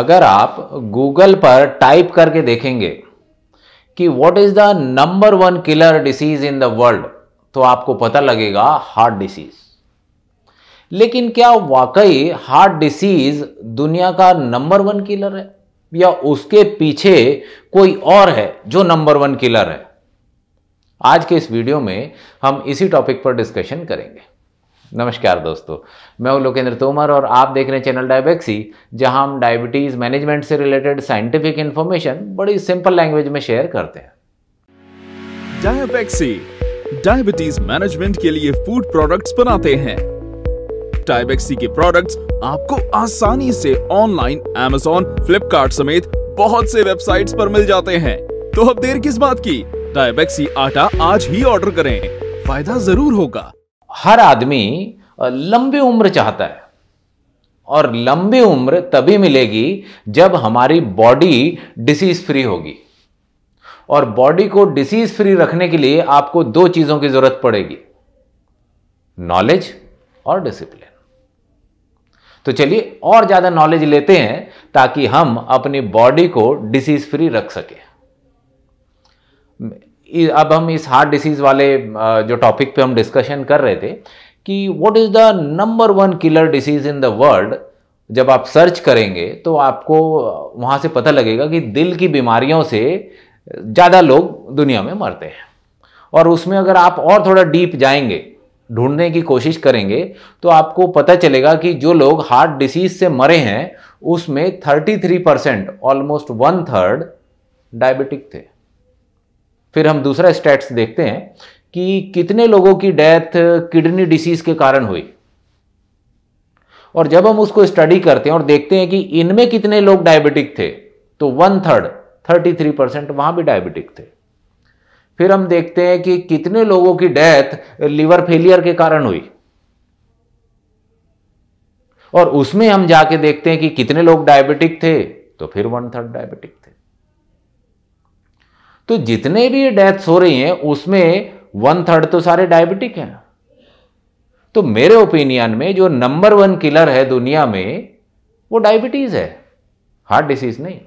अगर आप गूगल पर टाइप करके देखेंगे कि what is the number one killer disease in the world तो आपको पता लगेगा हार्ट डिसीज लेकिन क्या वाकई हार्ट डिसीज दुनिया का नंबर वन किलर है या उसके पीछे कोई और है जो नंबर वन किलर है आज के इस वीडियो में हम इसी टॉपिक पर डिस्कशन करेंगे नमस्कार दोस्तों मैं हूं लोकेंद्र तोमर और आप देख रहे हैं चैनल डायबेक्सी जहां हम डायबिटीज़ मैनेजमेंट से रिलेटेड साइंटिफिक इन्फॉर्मेशन बड़ी सिंपल लैंग्वेज में शेयर करते हैं डायबेक्सी डायबिटीज मैनेजमेंट के लिए फूड प्रोडक्ट्स बनाते हैं डायबेक्सी के प्रोडक्ट्स आपको आसानी से ऑनलाइन एमेजोन फ्लिपकार्ट समेत बहुत से वेबसाइट्स पर मिल जाते हैं तो अब देर किस बात की डायबेक्सी आटा आज ही ऑर्डर करें फायदा जरूर होगा हर आदमी लंबी उम्र चाहता है और लंबी उम्र तभी मिलेगी जब हमारी बॉडी डिसीज फ्री होगी और बॉडी को डिसीज फ्री रखने के लिए आपको दो चीजों की जरूरत पड़ेगी नॉलेज और डिसिप्लिन तो चलिए और ज्यादा नॉलेज लेते हैं ताकि हम अपनी बॉडी को डिसीज फ्री रख सकें अब हम इस हार्ट डिसीज़ वाले जो टॉपिक पे हम डिस्कशन कर रहे थे कि what is the number one killer disease in the world जब आप सर्च करेंगे तो आपको वहाँ से पता लगेगा कि दिल की बीमारियों से ज़्यादा लोग दुनिया में मरते हैं और उसमें अगर आप और थोड़ा डीप जाएंगे ढूंढने की कोशिश करेंगे तो आपको पता चलेगा कि जो लोग हार्ट डिसीज से मरे हैं उसमें 33 percent almost one third diabetic थे फिर हम दूसरा स्टैट्स देखते हैं कि कितने लोगों की डेथ किडनी डिसीज के कारण हुई और जब हम उसको स्टडी करते हैं और देखते हैं कि इनमें कितने लोग डायबिटिक थे तो one third thirty three percent वहां भी डायबिटिक थे फिर हम देखते हैं कि कितने लोगों की डेथ लिवर फेलियर के कारण हुई और उसमें हम जाके देखते हैं कि कितने लोग डायबिटिक थे तो फिर वन थर्ड डायबिटिक थे तो जितने भी डेथ्स हो रही हैं उसमें वन थर्ड तो सारे डायबिटिक हैं तो मेरे ओपिनियन में जो नंबर वन किलर है दुनिया में वो डायबिटीज है हार्ट डिसीज नहीं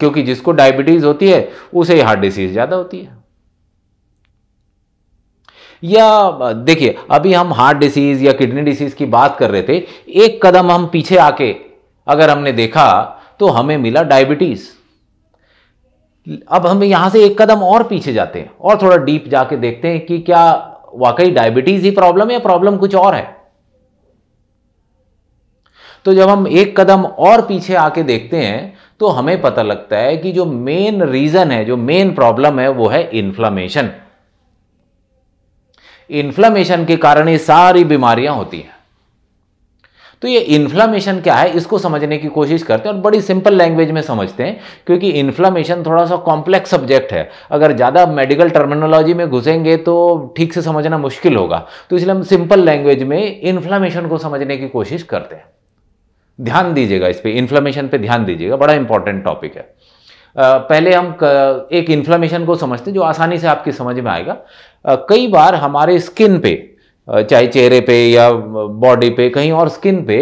क्योंकि जिसको डायबिटीज होती है उसे हार्ट डिसीज ज्यादा होती है या देखिए अभी हम हार्ट डिसीज या किडनी डिसीज की बात कर रहे थे एक कदम हम पीछे आके अगर हमने देखा तो हमें मिला डायबिटीज़ अब हम यहां से एक कदम और पीछे जाते हैं और थोड़ा डीप जाके देखते हैं कि क्या वाकई डायबिटीज ही प्रॉब्लम है या प्रॉब्लम कुछ और है तो जब हम एक कदम और पीछे आके देखते हैं तो हमें पता लगता है कि जो मेन रीजन है जो मेन प्रॉब्लम है वो है इन्फ्लामेशन इन्फ्लामेशन के कारण ये सारी बीमारियां होती हैं तो ये इन्फ्लामेशन क्या है इसको समझने की कोशिश करते हैं और बड़ी सिंपल लैंग्वेज में समझते हैं क्योंकि इन्फ्लामेशन थोड़ा सा कॉम्प्लेक्स सब्जेक्ट है अगर ज़्यादा मेडिकल टर्मिनोलॉजी में घुसेंगे तो ठीक से समझना मुश्किल होगा तो इसलिए हम सिंपल लैंग्वेज में इन्फ्लामेशन को समझने की कोशिश करते हैं ध्यान दीजिएगा इस पर इन्फ्लामेशन पर ध्यान दीजिएगा बड़ा इंपॉर्टेंट टॉपिक है पहले हम एक इन्फ्लामेशन को समझते हैं जो आसानी से आपकी समझ में आएगा कई बार हमारे स्किन पे चाहे चेहरे पे या बॉडी पे कहीं और स्किन पे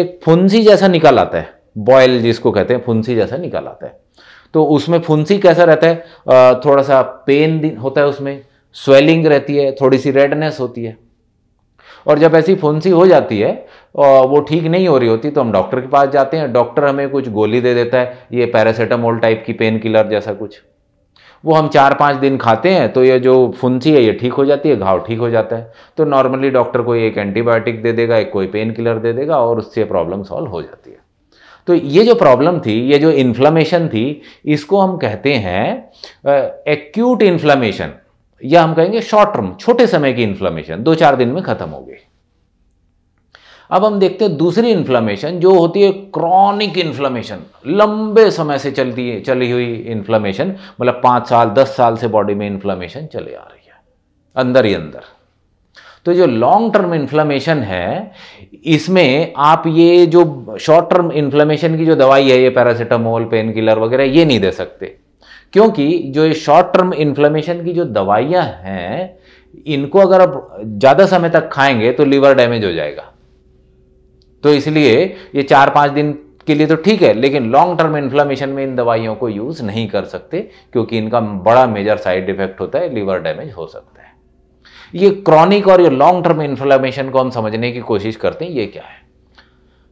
एक फुंसी जैसा निकल आता है बॉयल जिसको कहते हैं फुंसी जैसा निकल आता है तो उसमें फुंसी कैसा रहता है थोड़ा सा पेन होता है उसमें स्वेलिंग रहती है थोड़ी सी रेडनेस होती है और जब ऐसी फुंसी हो जाती है वो ठीक नहीं हो रही होती तो हम डॉक्टर के पास जाते हैं डॉक्टर हमें कुछ गोली दे देता है ये पैरासीटामोल टाइप की पेन किलर जैसा कुछ वो हम चार पाँच दिन खाते हैं तो ये जो फुंसी है ये ठीक हो जाती है घाव ठीक हो जाता है तो नॉर्मली डॉक्टर कोई एक एंटीबायोटिक दे देगा एक कोई पेन किलर दे देगा और उससे प्रॉब्लम सॉल्व हो जाती है तो ये जो प्रॉब्लम थी ये जो इन्फ्लामेशन थी इसको हम कहते हैं एक्यूट इन्फ्लामेशन या हम कहेंगे शॉर्ट टर्म छोटे समय की इन्फ्लामेशन दो चार दिन में ख़त्म हो गई अब हम देखते हैं दूसरी इन्फ्लामेशन जो होती है क्रॉनिक इन्फ्लामेशन लंबे समय से चलती है चली हुई इन्फ्लामेशन मतलब पाँच साल दस साल से बॉडी में इन्फ्लामेशन चले आ रही है अंदर ही अंदर तो जो लॉन्ग टर्म इन्फ्लामेशन है इसमें आप ये जो शॉर्ट टर्म इन्फ्लामेशन की जो दवाई है ये पैरासीटामोल पेन किलर वगैरह ये नहीं दे सकते क्योंकि जो ये शॉर्ट टर्म इन्फ्लामेशन की जो दवाइयाँ हैं इनको अगर आप ज़्यादा समय तक खाएंगे तो लीवर डैमेज हो जाएगा तो इसलिए ये चार पाँच दिन के लिए तो ठीक है लेकिन लॉन्ग टर्म इन्फ्लामेशन में इन दवाइयों को यूज़ नहीं कर सकते क्योंकि इनका बड़ा मेजर साइड इफेक्ट होता है लीवर डैमेज हो सकता है ये क्रॉनिक और ये लॉन्ग टर्म इन्फ्लामेशन को हम समझने की कोशिश करते हैं ये क्या है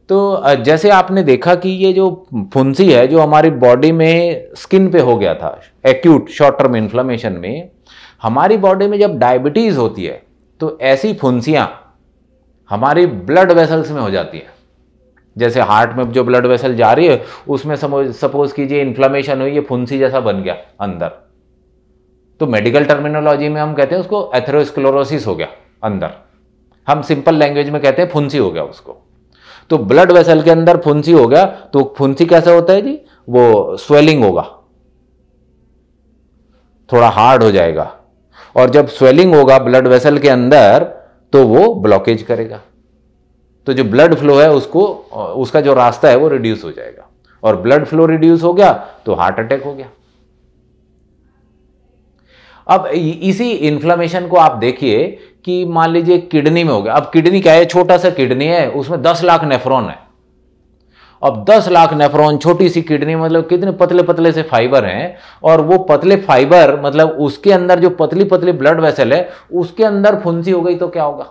तो जैसे आपने देखा कि ये जो फुंसी है जो हमारी बॉडी में स्किन पे हो गया था एक्यूट शॉर्ट टर्म इन्फ्लामेशन में हमारी बॉडी में जब डायबिटीज़ होती है तो ऐसी फुंसियाँ हमारी ब्लड वेसल्स में हो जाती है जैसे हार्ट में जो ब्लड वेसल जा रही है उसमें सपोज कीजिए इन्फ्लामेशन हुई ये फुंसी जैसा बन गया अंदर तो मेडिकल टर्मिनोलॉजी में हम कहते हैं उसको एथेरोस्क्लोरोसिस हो गया अंदर हम सिंपल लैंग्वेज में कहते हैं फुंसी हो गया उसको तो ब्लड वेसल के अंदर फुंसी हो गया तो फुंसी कैसा होता है जी वो स्वेलिंग होगा थोड़ा हार्ड हो जाएगा और जब स्वेलिंग होगा ब्लड वेसल के अंदर तो वो ब्लॉकेज करेगा तो जो ब्लड फ्लो है उसको उसका जो रास्ता है वो रिड्यूस हो जाएगा और ब्लड फ्लो रिड्यूस हो गया तो हार्ट अटैक हो गया अब इसी इन्फ्लामेशन को आप देखिए कि मान लीजिए किडनी में हो गया अब किडनी क्या है छोटा सा किडनी है उसमें दस लाख नेफ्रॉन है अब 10 लाख नेफ्रॉन छोटी सी किडनी मतलब कितने पतले पतले से फाइबर हैं और वो पतले फाइबर मतलब उसके अंदर जो पतली पतली ब्लड वेसल है उसके अंदर फुंसी हो गई तो क्या होगा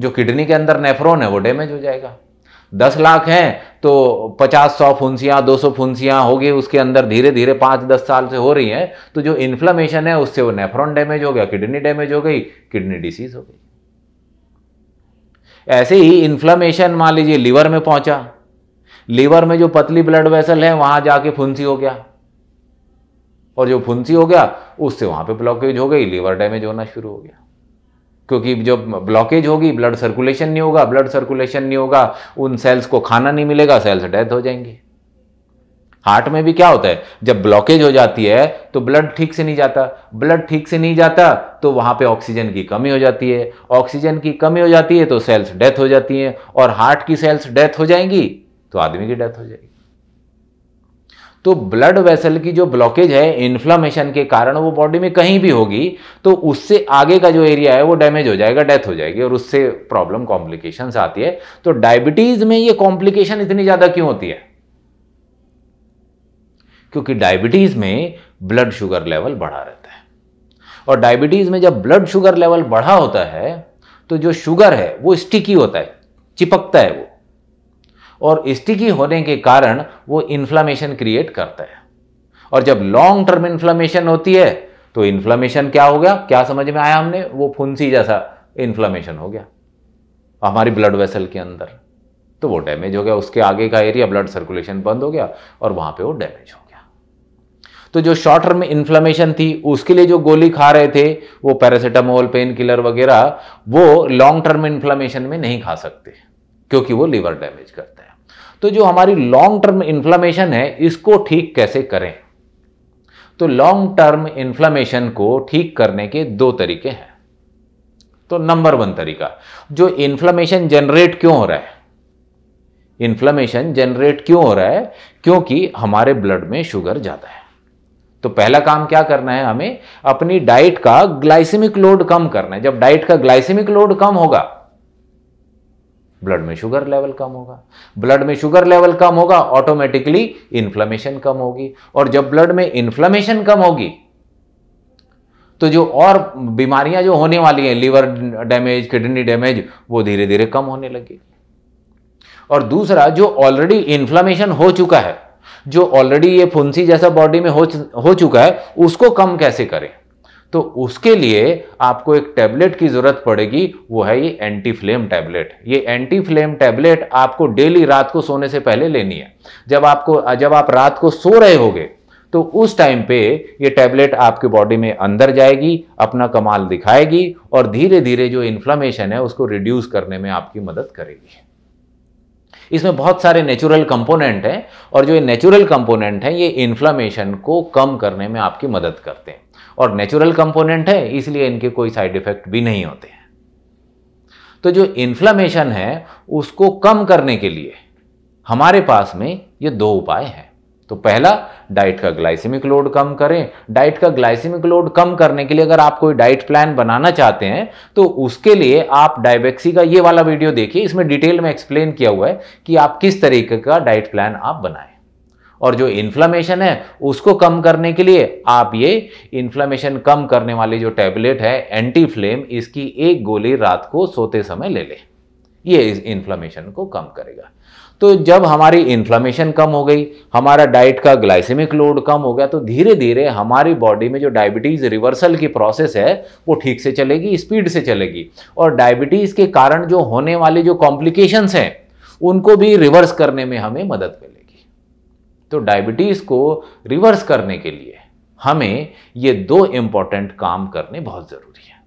जो किडनी के अंदर नेफ्रॉन है वो डैमेज हो जाएगा दस लाख हैं तो पचास सौ फुंसियाँ दो सौ फुंसियाँ होगी उसके अंदर धीरे धीरे पाँच दस साल से हो रही हैं तो जो इन्फ्लामेशन है उससे वो नेफ्रॉन डैमेज हो गया किडनी डैमेज हो गई किडनी डिसीज हो गई ऐसे ही इन्फ्लामेशन मान लीजिए लीवर में पहुंचा लीवर में जो पतली ब्लड वेसल है वहां जाके फुंसी हो गया और जो फुंसी हो गया उससे वहां पे ब्लॉकेज हो गई लीवर डैमेज होना शुरू हो गया क्योंकि जब ब्लॉकेज होगी ब्लड सर्कुलेशन नहीं होगा ब्लड सर्कुलेशन नहीं होगा उन सेल्स को खाना नहीं मिलेगा सेल्स डेथ हो जाएंगी हार्ट में भी क्या होता है जब ब्लॉकेज हो जाती है तो ब्लड ठीक से नहीं जाता ब्लड ठीक से नहीं जाता तो वहां पे ऑक्सीजन की कमी हो जाती है ऑक्सीजन की कमी हो जाती है तो सेल्स डेथ हो जाती हैं और हार्ट की सेल्स डेथ हो जाएंगी तो आदमी की डेथ हो जाएगी तो ब्लड वेसल की जो ब्लॉकेज है इन्फ्लामेशन के कारण वो बॉडी में कहीं भी होगी तो उससे आगे का जो एरिया है वो डैमेज हो जाएगा डेथ हो जाएगी और उससे प्रॉब्लम कॉम्प्लिकेशन आती है तो डायबिटीज में ये कॉम्प्लिकेशन इतनी ज़्यादा क्यों होती है क्योंकि डायबिटीज़ में ब्लड शुगर लेवल बढ़ा रहता है और डायबिटीज़ में जब ब्लड शुगर लेवल बढ़ा होता है तो जो शुगर है वो स्टिकी होता है चिपकता है वो और स्टिकी होने के कारण वो इन्फ्लामेशन क्रिएट करता है और जब लॉन्ग टर्म इन्फ्लामेशन होती है तो इन्फ्लामेशन क्या हो गया क्या समझ में आया हमने वो फुंसी जैसा इन्फ्लामेशन हो गया हमारी ब्लड वेसल के अंदर तो वो डैमेज हो गया उसके आगे का एरिया ब्लड सर्कुलेशन बंद हो गया और वहां पे वो डैमेज हो तो जो शॉर्ट टर्म इन्फ्लामेशन थी उसके लिए जो गोली खा रहे थे वो पैरासीटामोल पेन किलर वगैरह वो लॉन्ग टर्म इन्फ्लामेशन में नहीं खा सकते क्योंकि वो लीवर डैमेज करता है तो जो हमारी लॉन्ग टर्म इन्फ्लामेशन है इसको ठीक कैसे करें तो लॉन्ग टर्म इन्फ्लामेशन को ठीक करने के दो तरीके हैं तो नंबर वन तरीका जो इन्फ्लामेशन जनरेट क्यों हो रहा है इन्फ्लामेशन जनरेट क्यों हो रहा है क्योंकि हमारे ब्लड में शुगर ज़्यादा है तो पहला काम क्या करना है हमें अपनी डाइट का ग्लाइसेमिक लोड कम करना है जब डाइट का ग्लाइसेमिक लोड कम होगा ब्लड में शुगर लेवल कम होगा ब्लड में शुगर लेवल कम होगा ऑटोमेटिकली इन्फ्लेमेशन कम होगी और जब ब्लड में इन्फ्लेमेशन कम होगी तो जो और बीमारियां जो होने वाली हैं लीवर डैमेज किडनी डैमेज वो धीरे धीरे कम होने लगी और दूसरा जो ऑलरेडी इन्फ्लेमेशन हो चुका है जो ऑलरेडी ये फुंसी जैसा बॉडी में हो हो चुका है उसको कम कैसे करें तो उसके लिए आपको एक टैबलेट की ज़रूरत पड़ेगी वो है ये एंटी फ्लेम टैबलेट ये एंटी फ्लेम टैबलेट आपको डेली रात को सोने से पहले लेनी है जब आपको जब आप रात को सो रहे होगे तो उस टाइम पे ये टैबलेट आपके बॉडी में अंदर जाएगी अपना कमाल दिखाएगी और धीरे धीरे जो इन्फ्लामेशन है उसको रिड्यूस करने में आपकी मदद करेगी इसमें बहुत सारे नेचुरल कंपोनेंट हैं और जो ये नेचुरल कंपोनेंट हैं ये इन्फ्लामेशन को कम करने में आपकी मदद करते हैं और नेचुरल कंपोनेंट है इसलिए इनके कोई साइड इफेक्ट भी नहीं होते हैं तो जो इन्फ्लामेशन है उसको कम करने के लिए हमारे पास में ये दो उपाय हैं तो पहला डाइट का ग्लाइसेमिक लोड कम करें डाइट का ग्लाइसेमिक लोड कम करने के लिए अगर आप कोई डाइट प्लान बनाना चाहते हैं तो उसके लिए आप डायबेक्सी का ये वाला वीडियो देखिए इसमें डिटेल में एक्सप्लेन किया हुआ है कि आप किस तरीके का डाइट प्लान आप बनाएं और जो इन्फ्लामेशन है उसको कम करने के लिए आप ये इन्फ्लामेशन कम करने वाली जो टैबलेट है एंटी फ्लेम इसकी एक गोली रात को सोते समय ले लें ये इन्फ्लामेशन को कम करेगा तो जब हमारी इन्फ्लामेशन कम हो गई हमारा डाइट का ग्लाइसेमिक लोड कम हो गया तो धीरे धीरे हमारी बॉडी में जो डायबिटीज़ रिवर्सल की प्रोसेस है वो ठीक से चलेगी स्पीड से चलेगी और डायबिटीज़ के कारण जो होने वाले जो कॉम्प्लिकेशंस हैं उनको भी रिवर्स करने में हमें मदद मिलेगी तो डायबिटीज़ को रिवर्स करने के लिए हमें ये दो इम्पॉर्टेंट काम करने बहुत ज़रूरी है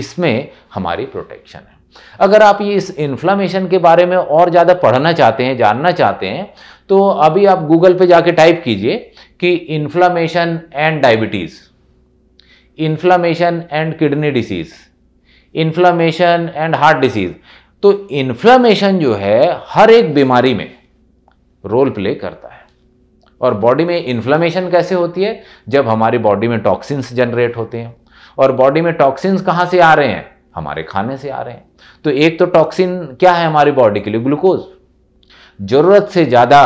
इसमें हमारी प्रोटेक्शन है अगर आप ये इस इन्फ्लामेशन के बारे में और ज़्यादा पढ़ना चाहते हैं जानना चाहते हैं तो अभी आप गूगल पे जाके टाइप कीजिए कि inflammation and diabetes inflammation and kidney disease inflammation and heart disease तो इन्फ्लामेशन जो है हर एक बीमारी में रोल प्ले करता है और बॉडी में इन्फ्लामेशन कैसे होती है जब हमारी बॉडी में टॉक्सिन्स जनरेट होते हैं और बॉडी में टॉक्सिन्स कहाँ से आ रहे हैं हमारे खाने से आ रहे हैं तो एक तो टॉक्सिन क्या है हमारी बॉडी के लिए ग्लूकोज जरूरत से ज़्यादा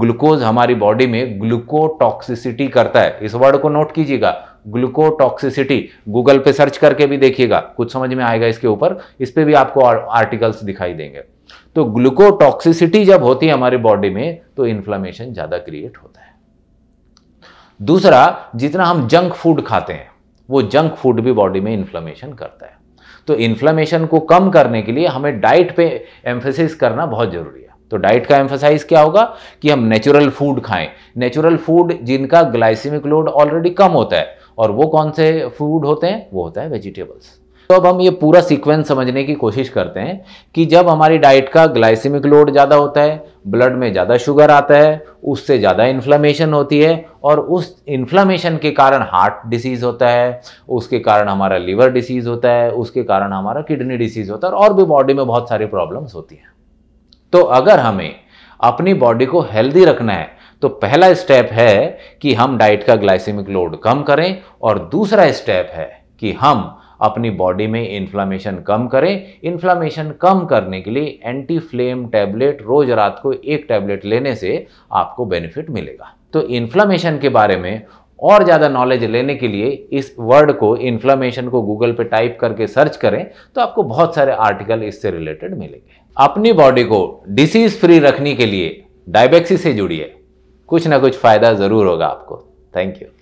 ग्लूकोज हमारी बॉडी में ग्लूकोटॉक्सिसिटी करता है इस वर्ड को नोट कीजिएगा ग्लूकोटॉक्सिसिटी गूगल पे सर्च करके भी देखिएगा कुछ समझ में आएगा इसके ऊपर इस पर भी आपको आर्टिकल्स दिखाई देंगे तो ग्लूकोटॉक्सिसिटी जब होती है हमारी बॉडी में तो इन्फ्लामेशन ज़्यादा क्रिएट होता है दूसरा जितना हम जंक फूड खाते हैं वो जंक फूड भी बॉडी में इन्फ्लामेशन करता है तो इन्फ्लामेशन को कम करने के लिए हमें डाइट पे एम्फेसिस करना बहुत ज़रूरी है तो डाइट का एम्फोसाइज क्या होगा कि हम नेचुरल फूड खाएं नेचुरल फूड जिनका ग्लाइसिमिक लोड ऑलरेडी कम होता है और वो कौन से फूड होते हैं वो होता है वेजिटेबल्स तो अब हम ये पूरा सीक्वेंस समझने की कोशिश करते हैं कि जब हमारी डाइट का ग्लाइसिमिक लोड ज़्यादा होता है ब्लड में ज़्यादा शुगर आता है उससे ज़्यादा इन्फ्लामेशन होती है और उस इन्फ्लामेशन के कारण हार्ट डिसीज़ होता है उसके कारण हमारा लीवर डिसीज़ होता है उसके कारण हमारा किडनी डिसीज़ होता है और भी बॉडी में बहुत सारी प्रॉब्लम्स होती हैं तो अगर हमें अपनी बॉडी को हेल्दी रखना है तो पहला स्टेप है कि हम डाइट का ग्लाइसिमिक लोड कम करें और दूसरा स्टेप है कि हम अपनी बॉडी में इन्फ्लामेशन कम करें इन्फ्लामेशन कम करने के लिए एंटी फ्लेम टैबलेट रोज़ रात को एक टैबलेट लेने से आपको बेनिफिट मिलेगा तो इन्फ्लामेशन के बारे में और ज़्यादा नॉलेज लेने के लिए इस वर्ड को इन्फ्लामेशन को गूगल पे टाइप करके सर्च करें तो आपको बहुत सारे आर्टिकल इससे रिलेटेड मिलेंगे अपनी बॉडी को डिसीज फ्री रखने के लिए डायबेक्सी से जुड़िए कुछ ना कुछ फ़ायदा ज़रूर होगा आपको थैंक यू